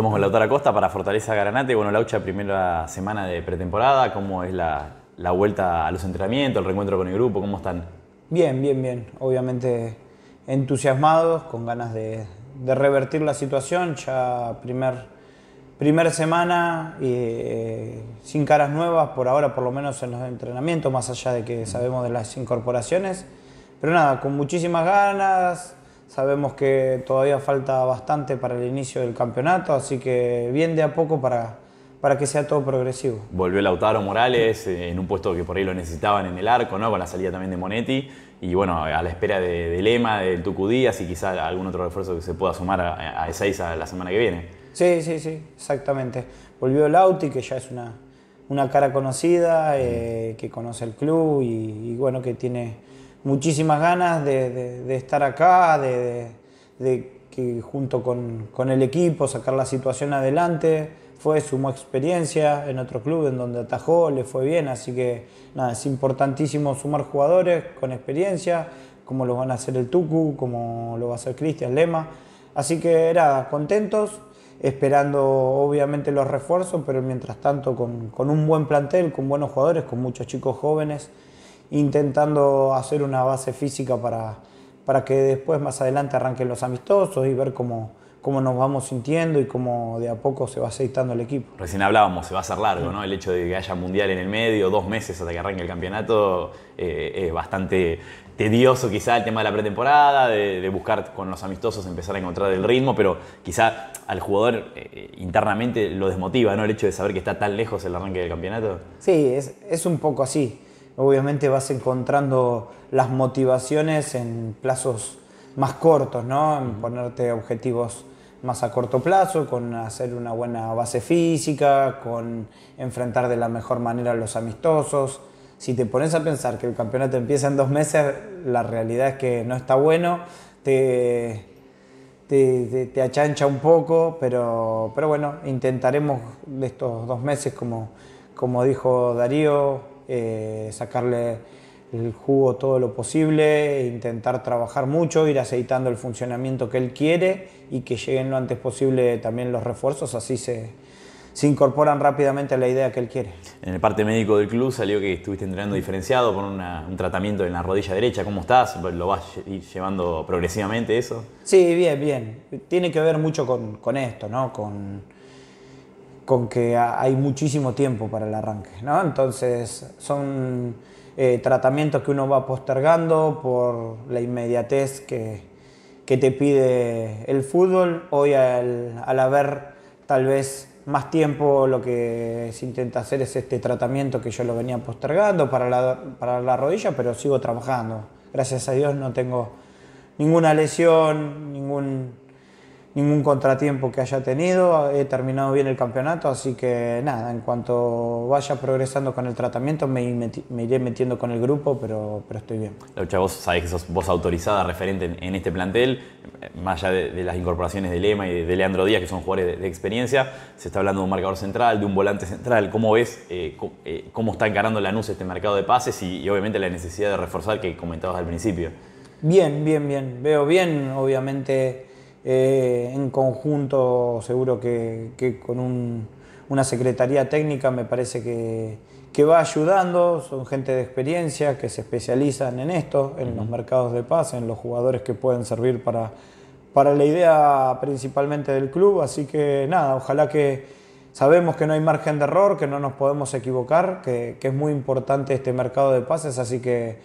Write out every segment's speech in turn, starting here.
Estamos con otra Costa para Fortaleza Granate. Bueno, Laucha, primera semana de pretemporada. ¿Cómo es la, vuelta a los entrenamientos, el reencuentro con el grupo? ¿Cómo están? Bien, bien, bien. Obviamente entusiasmados, con ganas de, revertir la situación. Ya primer, semana y eh, sin caras nuevas, por ahora por lo menos en los entrenamientos, más allá de que sabemos de las incorporaciones. Pero nada, con muchísimas ganas, Sabemos que todavía falta bastante para el inicio del campeonato, así que bien de a poco para, para que sea todo progresivo. Volvió Lautaro Morales eh, en un puesto que por ahí lo necesitaban en el arco, ¿no? con la salida también de Monetti. Y bueno, a la espera de, de Lema, del Tucudías y quizá algún otro refuerzo que se pueda sumar a, a Ezeiza la semana que viene. Sí, sí, sí, exactamente. Volvió Lauti, que ya es una, una cara conocida, eh, que conoce el club y bueno, que tiene muchísimas ganas de, estar acá, de, que junto con, el equipo sacar la situación adelante. Fue, sumó experiencia en otro club en donde atajó, le fue bien, así que nada, es importantísimo sumar jugadores con experiencia, como lo van a hacer el Tucu, como lo va a hacer Cristian Lema. Así que era contentos, esperando obviamente los refuerzos, pero mientras tanto con un buen plantel, con buenos jugadores, con muchos chicos jóvenes intentando hacer una base física para, para que después más adelante arranquen los amistosos y ver cómo, cómo nos vamos sintiendo y cómo de a poco se va aceitando el equipo. Recién hablábamos, se va a hacer largo, ¿no? El hecho de que haya mundial en el medio, dos meses hasta que arranque el campeonato, eh, es bastante tedioso quizá el tema de la pretemporada, de, buscar con los amistosos empezar a encontrar el ritmo, pero quizá al jugador eh, internamente lo desmotiva, ¿no? El hecho de saber que está tan lejos el arranque del campeonato. Sí, es, es un poco así obviamente vas encontrando las motivaciones en plazos más cortos, ¿no? En ponerte objetivos más a corto plazo, con hacer una buena base física, con enfrentar de la mejor manera a los amistosos. Si te pones a pensar que el campeonato empieza en dos meses, la realidad es que no está bueno, te, achancha un poco, pero, bueno, intentaremos de estos dos meses, como, como dijo Darío, eh, sacarle el jugo todo lo posible, intentar trabajar mucho, ir aceitando el funcionamiento que él quiere y que lleguen lo antes posible también los refuerzos, así se, incorporan rápidamente a la idea que él quiere. En el parte médico del club salió que estuviste entrenando diferenciado con un tratamiento en la rodilla derecha. ¿Cómo estás? ¿Lo vas llevando progresivamente eso? Sí, bien, bien. Tiene que ver mucho con, con esto, ¿no? Con con que hay muchísimo tiempo para el arranque, ¿no? Entonces son eh, tratamientos que uno va postergando por la inmediatez que, te pide el fútbol. Hoy al, haber tal vez más tiempo lo que se intenta hacer es este tratamiento que yo lo venía postergando para la, para la rodilla, pero sigo trabajando. Gracias a Dios no tengo ninguna lesión, ningún ningún contratiempo que haya tenido, he terminado bien el campeonato, así que nada, en cuanto vaya progresando con el tratamiento me, iré metiendo con el grupo, pero, pero estoy bien. Laucha, vos sabés que sos vos autorizada referente en, este plantel, más allá de, las incorporaciones de Lema y de, Leandro Díaz, que son jugadores de, experiencia, se está hablando de un marcador central, de un volante central, ¿cómo ves eh, eh, cómo, está encarando la Lanús este mercado de pases y obviamente la necesidad de reforzar que comentabas al principio? Bien, bien, bien, veo bien, obviamente eh, en conjunto, seguro que, con una secretaría técnica me parece que, va ayudando. Son gente de experiencia que se especializan en esto, en los mercados de paz, en los jugadores que pueden servir para, la idea principalmente del club. Así que nada, ojalá que, Sabemos que no hay margen de error, que no nos podemos equivocar, que, que, es muy importante este mercado de pases, así que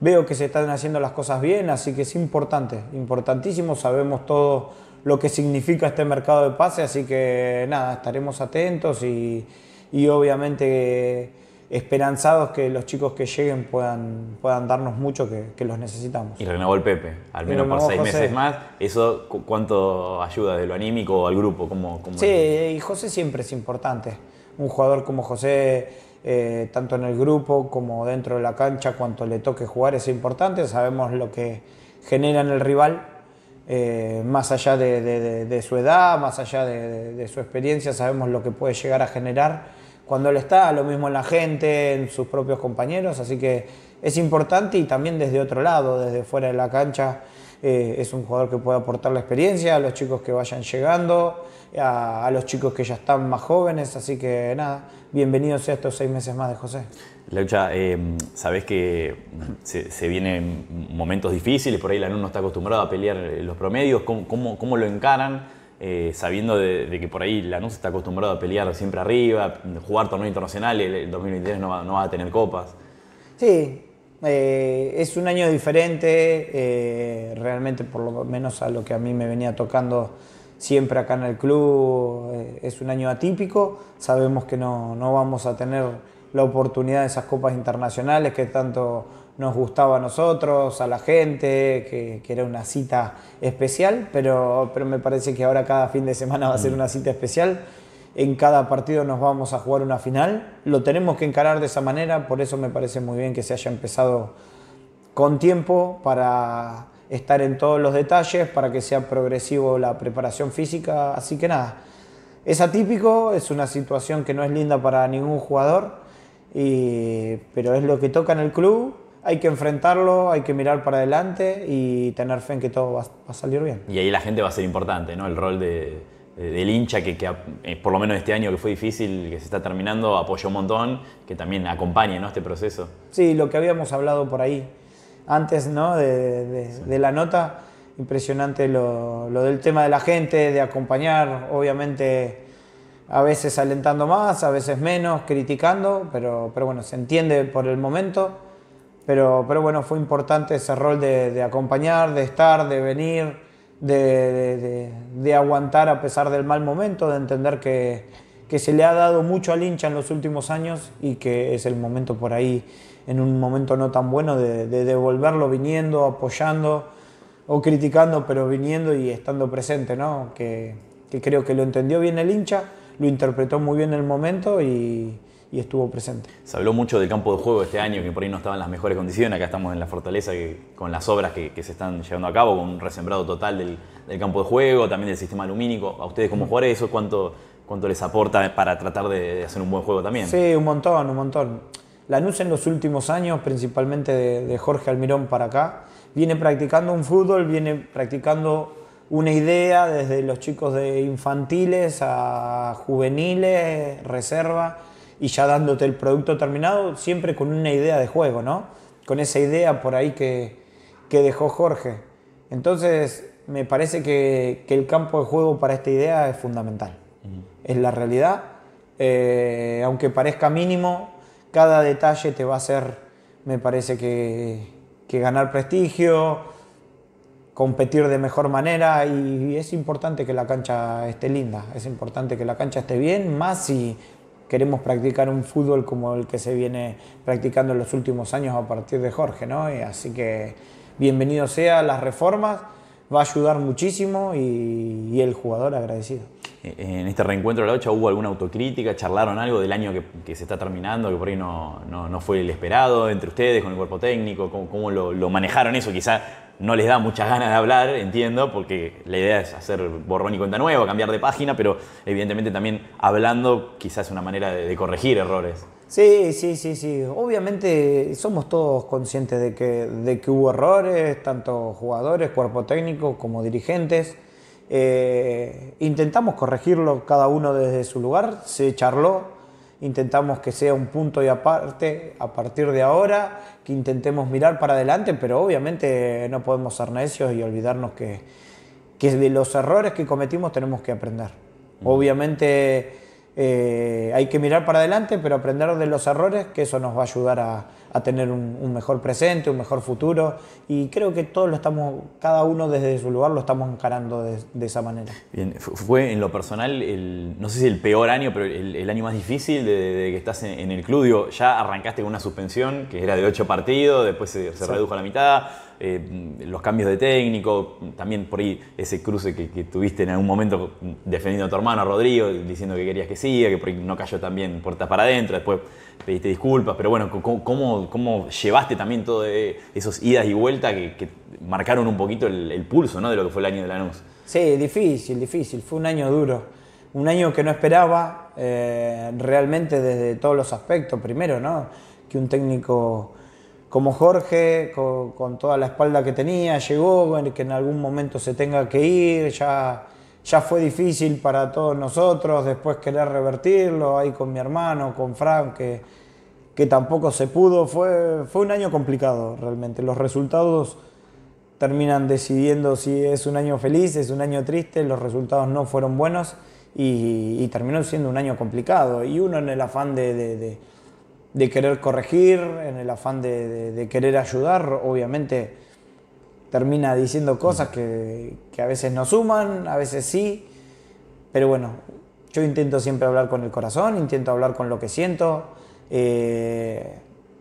veo que se están haciendo las cosas bien, así que es importante, importantísimo, sabemos todo lo que significa este mercado de pase, así que nada, estaremos atentos y, obviamente esperanzados que los chicos que lleguen puedan, puedan darnos mucho que, los necesitamos. Y renovó el Pepe, al menos por seis meses más. ¿Eso cuánto ayuda de lo anímico al grupo? sí, y José siempre es importante. Un jugador como José eh, tanto en el grupo como dentro de la cancha, cuanto le toque jugar es importante, sabemos lo que genera en el rival, eh, más allá de, de, su edad, más allá de, su experiencia, sabemos lo que puede llegar a generar cuando él está, lo mismo en la gente, en sus propios compañeros, así que es importante y también desde otro lado, desde fuera de la cancha. Eh, es un jugador que puede aportar la experiencia a los chicos que vayan llegando, a, los chicos que ya están más jóvenes, así que nada, bienvenidos a estos seis meses más de José. Laucha, eh, sabés que se, vienen momentos difíciles, por ahí la no está acostumbrado a pelear eh, los promedios, ¿cómo, lo encaran? Eh, sabiendo de, que por ahí Lanús está acostumbrado a pelear siempre arriba, jugar torneos internacionales, el 2023 no va, no va a tener copas. Sí, eh, es un año diferente, eh, realmente por lo menos a lo que a mí me venía tocando siempre acá en el club. Eh, es un año atípico, sabemos que no, vamos a tener la oportunidad de esas copas internacionales que tanto nos gustaba a nosotros, a la gente, que, era una cita especial, pero me parece que ahora cada fin de semana va a ser mm. una cita especial en cada partido nos vamos a jugar una final. Lo tenemos que encarar de esa manera, por eso me parece muy bien que se haya empezado con tiempo para estar en todos los detalles, para que sea progresivo la preparación física. Así que nada, es atípico, es una situación que no es linda para ningún jugador, y, pero es lo que toca en el club. Hay que enfrentarlo, hay que mirar para adelante y tener fe en que todo va a salir bien. Y ahí la gente va a ser importante, ¿no? El rol de, eh, del hincha que, eh, por lo menos este año que fue difícil, que se está terminando, apoyó un montón, que también acompaña este proceso. Sí, lo que habíamos hablado por ahí antes ¿no? de, la nota, impresionante lo, del tema de la gente, de acompañar, obviamente a veces alentando más, a veces menos, criticando, pero, pero bueno, se entiende por el momento. Pero, pero bueno, fue importante ese rol de acompañar, de estar, de venir, de, aguantar a pesar del mal momento, de entender que, se le ha dado mucho al hincha en los últimos años y que es el momento por ahí, en un momento no tan bueno, de, devolverlo viniendo, apoyando o criticando, pero viniendo y estando presente, ¿no? Que, que creo que lo entendió bien el hincha, lo interpretó muy bien el momento y y estuvo presente. Se habló mucho del campo de juego este año, que por ahí no estaban en las mejores condiciones. Acá estamos en la fortaleza que, con las obras que, se están llevando a cabo, con un resembrado total del, campo de juego, también del sistema lumínico. ¿A ustedes como jugadores eso cuánto, cuánto les aporta para tratar de hacer un buen juego también? Sí, un montón, un montón. La NUS en los últimos años, principalmente de, de Jorge Almirón para acá, viene practicando un fútbol, viene practicando una idea desde los chicos de infantiles a juveniles, reserva, y ya dándote el producto terminado, siempre con una idea de juego, ¿no? Con esa idea por ahí que, que dejó Jorge. Entonces, me parece que, que, el campo de juego para esta idea es fundamental. Es la realidad. Eh, aunque parezca mínimo, cada detalle te va a hacer, me parece que, que ganar prestigio, competir de mejor manera y, y es importante que la cancha esté linda, es importante que la cancha esté bien, más si queremos practicar un fútbol como el que se viene practicando en los últimos años a partir de Jorge, ¿no? así que bienvenido sea las reformas va a ayudar muchísimo y, el jugador agradecido. Eh, eh, en este reencuentro de la 8 hubo alguna autocrítica, charlaron algo del año que, se está terminando, que por ahí no, fue el esperado entre ustedes, con el cuerpo técnico, cómo, lo, manejaron eso. Quizá no les da muchas ganas de hablar, entiendo, porque la idea es hacer borrón y cuenta nueva, cambiar de página, pero evidentemente también hablando quizás es una manera de corregir errores. Sí, sí, sí, sí. Obviamente somos todos conscientes de que, de que hubo errores, tanto jugadores, cuerpo técnico como dirigentes. Eh, intentamos corregirlo cada uno desde su lugar, se charló, intentamos que sea un punto y aparte a partir de ahora, que intentemos mirar para adelante, pero obviamente no podemos ser necios y olvidarnos que, que de los errores que cometimos tenemos que aprender. Obviamente eh, hay que mirar para adelante, pero aprender de los errores, que eso nos va a ayudar a, tener un, mejor presente, un mejor futuro. Y creo que todos lo estamos, cada uno desde su lugar lo estamos encarando de, esa manera. fue en lo personal, no sé si el peor año, pero el, año más difícil de, que estás en, el club. ya arrancaste con una suspensión que era de ocho partidos, después se, redujo a la mitad eh, los cambios de técnico, también por ahí ese cruce que, tuviste en algún momento defendiendo a tu hermano Rodrigo, diciendo que querías que siga, que por ahí no cayó también puertas para adentro, después pediste disculpas, pero bueno, ¿cómo, llevaste también todos e, esos idas y vueltas que, marcaron un poquito el, pulso ¿no? de lo que fue el año de la luz? Sí, difícil, difícil, fue un año duro un año que no esperaba eh, realmente desde todos los aspectos. Primero, ¿no? que un técnico como Jorge, con, toda la espalda que tenía, llegó, que en algún momento se tenga que ir, ya, ya fue difícil para todos nosotros, después querer revertirlo, ahí con mi hermano, con Frank, que, que tampoco se pudo, fue, fue un año complicado realmente, los resultados terminan decidiendo si es un año feliz, es un año triste, los resultados no fueron buenos y, terminó siendo un año complicado y uno en el afán de de querer corregir, en el afán de, querer ayudar, obviamente termina diciendo cosas que, a veces no suman, a veces sí, pero bueno, yo intento siempre hablar con el corazón, intento hablar con lo que siento. Eh,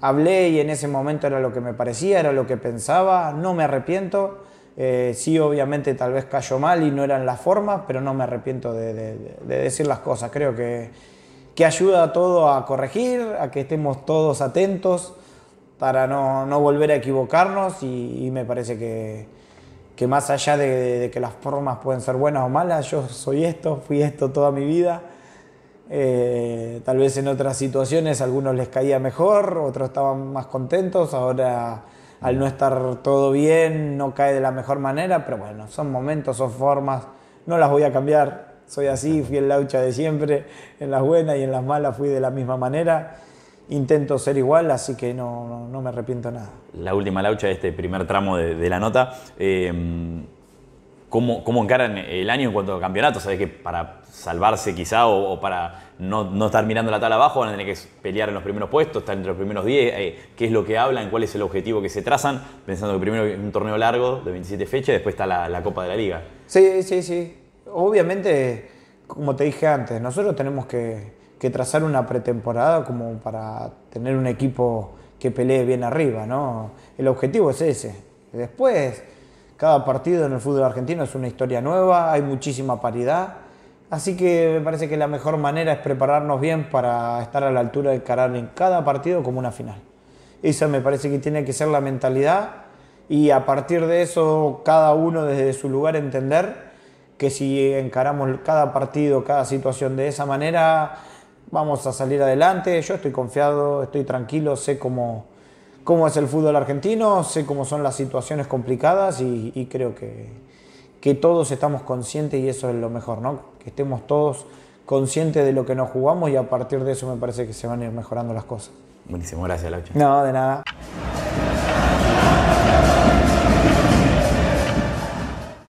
hablé y en ese momento era lo que me parecía, era lo que pensaba, no me arrepiento. Eh, sí, obviamente tal vez cayó mal y no eran las formas, pero no me arrepiento de, de decir las cosas. Creo que que ayuda a todo a corregir, a que estemos todos atentos para no, volver a equivocarnos y, me parece que, más allá de, que las formas pueden ser buenas o malas, yo soy esto, fui esto toda mi vida. Eh, tal vez en otras situaciones algunos les caía mejor, otros estaban más contentos, ahora al no estar todo bien no cae de la mejor manera, pero bueno, son momentos, son formas, no las voy a cambiar, soy así, fui el laucha de siempre, en las buenas y en las malas fui de la misma manera. Intento ser igual, así que no, me arrepiento nada. La última laucha de este primer tramo de, la nota. Eh, ¿cómo, ¿Cómo encaran el año en cuanto a campeonato ¿Sabes que para salvarse quizá o, para no, estar mirando la tabla abajo van a tener que pelear en los primeros puestos, estar entre los primeros 10? Eh, ¿Qué es lo que hablan? ¿Cuál es el objetivo que se trazan? Pensando que primero un torneo largo de 27 fechas y después está la, la Copa de la Liga. Sí, sí, sí obviamente, como te dije antes, nosotros tenemos que, trazar una pretemporada como para tener un equipo que pelee bien arriba, ¿no? El objetivo es ese. Después, cada partido en el fútbol argentino es una historia nueva, hay muchísima paridad, así que me parece que la mejor manera es prepararnos bien para estar a la altura de encarar en cada partido como una final. Eso me parece que tiene que ser la mentalidad y a partir de eso cada uno desde su lugar entender que si encaramos cada partido, cada situación de esa manera, vamos a salir adelante. Yo estoy confiado, estoy tranquilo, sé cómo, cómo es el fútbol argentino, sé cómo son las situaciones complicadas y, creo que, todos estamos conscientes y eso es lo mejor, ¿no? Que estemos todos conscientes de lo que nos jugamos y a partir de eso me parece que se van a ir mejorando las cosas. Buenísimo, gracias, Laucha. No, de nada.